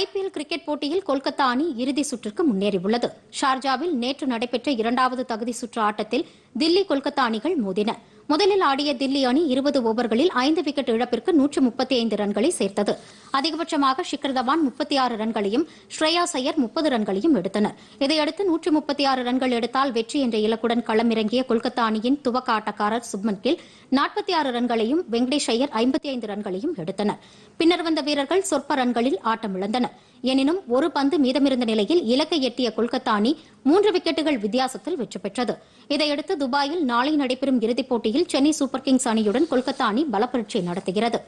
IPL cricket போட்டியில் கொல்கத்தா அணி இறுதி சுற்றுக்கு முன்னேறியுள்ளது ஷார்ஜாவில் நேற்று நடைபெற்ற இரண்டாவது தகுதி சுற்று ஆட்டத்தில் தில்லி கொல்கத்தா அணிகள் மோதின முதலில் ஆடிய தில்லி அணி இருபது ஓவர்களில் ஐந்து விக்கெட் இழப்பிற்கு நூற்று முப்பத்தி ஐந்து ரன்களை சேர்த்தது அதிகபட்சமாக ஷிக்கர் தவான் முப்பத்தி ஆறு ரன்களையும் ஸ்ரேயா சையர் முப்பது ரன்களையும் எடுத்தனர் இதையடுத்து நூற்று முப்பத்தி ஆறு ரன்கள் எடுத்தால் வெற்றி என்ற இலக்குடன் களமிறங்கிய கொல்கத்தா அணியின் துவக்க ஆட்டக்காரர் சுப்மன் கில் நாற்பத்தி ஆறு ரன்களையும் வெங்கடேஷ் ஐயர் ஐம்பத்தி ஐந்து ரன்களையும் எடுத்தனர் பின்னர் வந்த வீரர்கள் சொற்ப ரன்களில் ஆட்டமிழந்தனா் எனினும் ஒரு பந்து மீதமிருந்த நிலையில் இலக்கை எட்டிய கொல்கத்தா அணி மூன்று விக்கெட்டுகள் வித்தியாசத்தில் வெற்றி பெற்றது இதையடுத்து துபாயில் நாளை நடைபெறும் இறுதிப் போட்டியில் சென்னை சூப்பர் கிங்ஸ் அணியுடன் கொல்கத்தா அணி பலப்பரீட்சை நடத்துகிறது